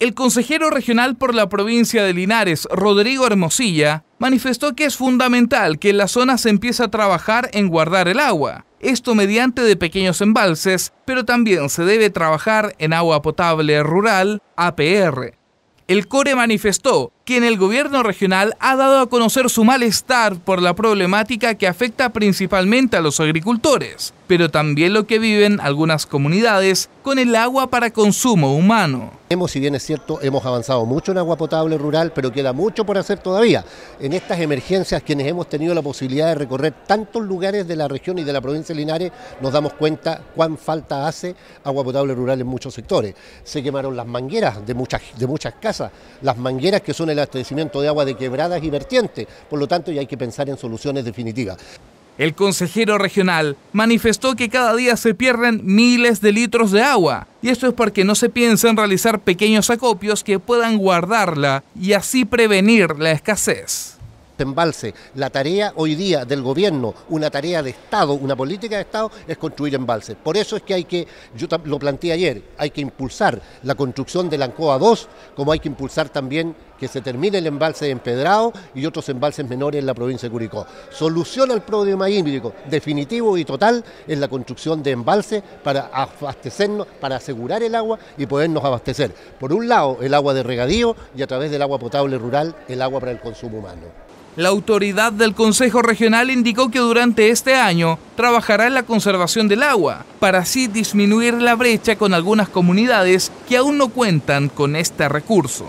El consejero regional por la provincia de Linares, Rodrigo Hermosilla, manifestó que es fundamental que en la zona se empiece a trabajar en guardar el agua, esto mediante de pequeños embalses, pero también se debe trabajar en agua potable rural, APR. El CORE manifestó quien el gobierno regional ha dado a conocer su malestar por la problemática que afecta principalmente a los agricultores, pero también lo que viven algunas comunidades con el agua para consumo humano. Hemos, si bien es cierto, hemos avanzado mucho en agua potable rural, pero queda mucho por hacer todavía. En estas emergencias, quienes hemos tenido la posibilidad de recorrer tantos lugares de la región y de la provincia de Linares, nos damos cuenta cuán falta hace agua potable rural en muchos sectores. Se quemaron las mangueras de muchas, de muchas casas, las mangueras que son el el abastecimiento de agua de quebradas y vertientes. Por lo tanto, ya hay que pensar en soluciones definitivas. El consejero regional manifestó que cada día se pierden miles de litros de agua, y esto es porque no se piensa en realizar pequeños acopios que puedan guardarla y así prevenir la escasez. Este embalse. La tarea hoy día del gobierno, una tarea de Estado, una política de Estado, es construir embalses. Por eso es que hay que, yo lo planteé ayer, hay que impulsar la construcción de la ANCOA 2, como hay que impulsar también que se termine el embalse de Empedrado y otros embalses menores en la provincia de Curicó. Solución al problema hídrico definitivo y total es la construcción de embalses para abastecernos, para asegurar el agua y podernos abastecer. Por un lado, el agua de regadío y a través del agua potable rural, el agua para el consumo humano. La autoridad del Consejo Regional indicó que durante este año trabajará en la conservación del agua, para así disminuir la brecha con algunas comunidades que aún no cuentan con este recurso.